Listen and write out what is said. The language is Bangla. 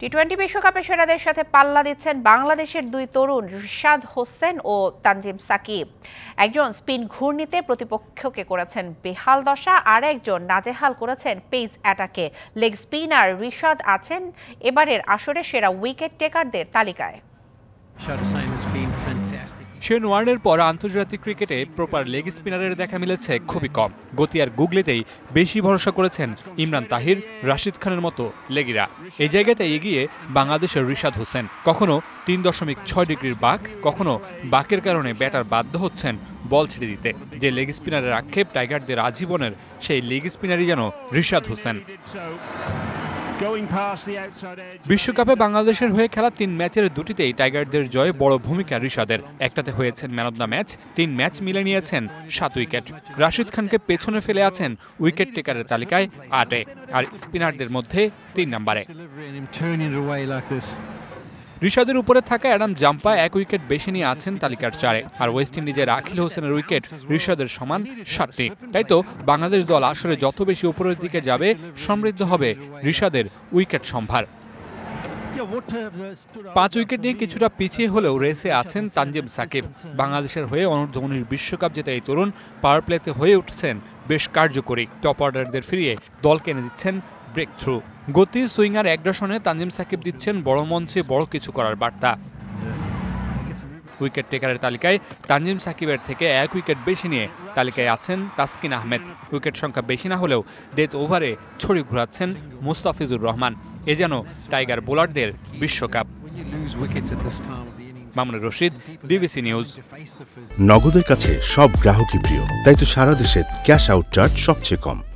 টি টোয়েন্টি বিশ্বকাপে সেরাদের সাথে পাল্লা দিচ্ছেন বাংলাদেশের দুই তরুণ রিশাদ হোসেন ও তানজিম সাকিব একজন স্পিন ঘূর্ণিতে প্রতিপক্ষকে করেছেন বেহাল দশা আর একজন নাজেহাল করেছেন পেজ অ্যাটাকে লেগ স্পিনার রিশাদ আছেন এবারের আসরে সেরা উইকেট টেকারদের তালিকায় শেন ওয়ার্নের পর আন্তর্জাতিক ক্রিকেটে প্রপার লেগ স্পিনারের দেখা মিলেছে খুবই কম গতি আর গুগলিতেই বেশি ভরসা করেছেন ইমরান তাহির রাশিদ খানের মতো লেগিরা এই জায়গাতে এগিয়ে বাংলাদেশের রিশাদ হোসেন কখনো তিন দশমিক ছয় ডিগ্রির বাক কখনো বাকের কারণে ব্যাটার বাধ্য হচ্ছেন বল ছেড়ে দিতে যে লেগ স্পিনারের আক্ষেপ টাইগারদের আজীবনের সেই লেগ স্পিনারই যেন রিশাদ হোসেন বিশ্বকাপে বাংলাদেশের হয়ে খেলা তিন ম্যাচের দুটিতেই টাইগারদের জয়ে বড় ভূমিকা ঋষাদের একটাতে হয়েছেন ম্যান অব দ্য ম্যাচ তিন ম্যাচ মিলে নিয়েছেন সাত উইকেট রাশিদ খানকে পেছনে ফেলে আছেন উইকেট টেকারের তালিকায় আটে আর স্পিনারদের মধ্যে তিন নম্বরে ঋষাদের উপরে থাকা অ্যাডাম জাম্পা এক উইকেট বেশি নিয়ে আছেন তালিকার চারে আর ওয়েস্ট ইন্ডিজের আখিল হোসেনের উইকেট ঋষাদের সমান সাতটি তাই তো বাংলাদেশ দল আসলে যত বেশি উপরের দিকে যাবে সমৃদ্ধ হবে ঋষাদের উইকেট সম্ভার পাঁচ উইকেট নিয়ে কিছুটা পিছিয়ে হলেও রেসে আছেন তানজিম সাকিব বাংলাদেশের হয়ে অনূর্ধ্ব বিশ্বকাপ জেতা এই তরুণ পাওয়ার প্লেতে হয়ে উঠছেন বেশ কার্যকরী টপ অর্ডারদের ফিরিয়ে দলকে এনে দিচ্ছেন ব্রেক থ্রু গতি সুইঙ্গার অ্যাগ্রেশনে তানজিম সাকিব দিচ্ছেন বড় মঞ্চে বড় কিছু করার বার্তা উইকেট টেকারের তালিকায় তানজিম সাকিবের থেকে এক উইকেট বেশি নিয়ে তালিকায় আছেন তাসকিন আহমেদ উইকেট সংখ্যা বেশি না হলেও ডেথ ওভারে ছড়ি ঘুরাচ্ছেন মুস্তাফিজুর রহমান এ যেন টাইগার বোলারদের বিশ্বকাপ মামুনুর রশিদ বিবিসি নিউজ নগদের কাছে সব গ্রাহকই প্রিয় তাই তো সারা দেশে ক্যাশ আউট চার্জ সবচেয়ে কম